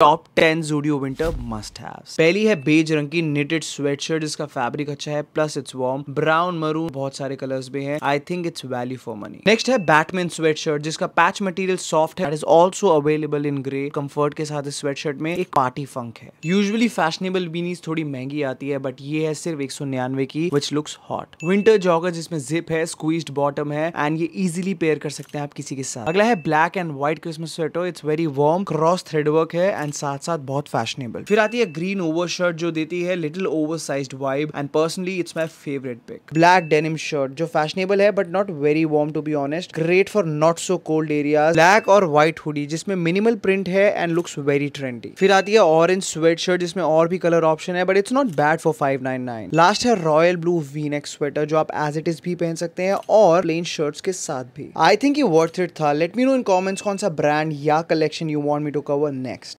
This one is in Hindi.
top ten Zudio winter must है पहली है बेज रंग की निटेड स्वेटशर्ट इसका फैब्रिक अच्छा है plus it's warm brown maroon बहुत सारे कलर्स भी हैं I think it's value for money next है बैटमैन स्वेटशर्ट जिसका पैच मटेरियल सॉफ्ट है is also available in grey comfort के साथ इस स्वेटशर्ट में एक पार्टी फंक है यूजली फैशनेबल बीनीस थोड़ी महंगी आती है बट ये है सिर्फ एक सौ निन्यानवे की which looks hot winter jogger जिसमें जिप है स्क्वीज बॉटम है एंड ये इजिली पेयर कर सकते हैं आप किसी के साथ अगला है black and white Christmas sweater it's very warm cross threadwork है एंड एंड साथ साथ बहुत फैशनेबल फिर आती है ग्रीन ओवर शर्ट जो देती है little oversize vibe and personally it's my favourite pick black denim shirt जो फैशनेबल है but not very warm to be honest great for not so cold area black और व्हाइट हुडी जिसमें मिनिमल प्रिंट है एंड लुक्स वेरी ट्रेंडी फिर आती है ऑरेंज स्वेट शर्ट जिसमें और भी कलर ऑप्शन है but it's not bad for five nine nine last है रॉयल ब्लू वीनेक स्वेटर जो आप एज इट इज भी पहन सकते हैं और प्लेन शर्ट्स के साथ भी आई थिंक ये वर्थ इट था let me know in comments कौन सा ब्रांड या collection you want me to cover next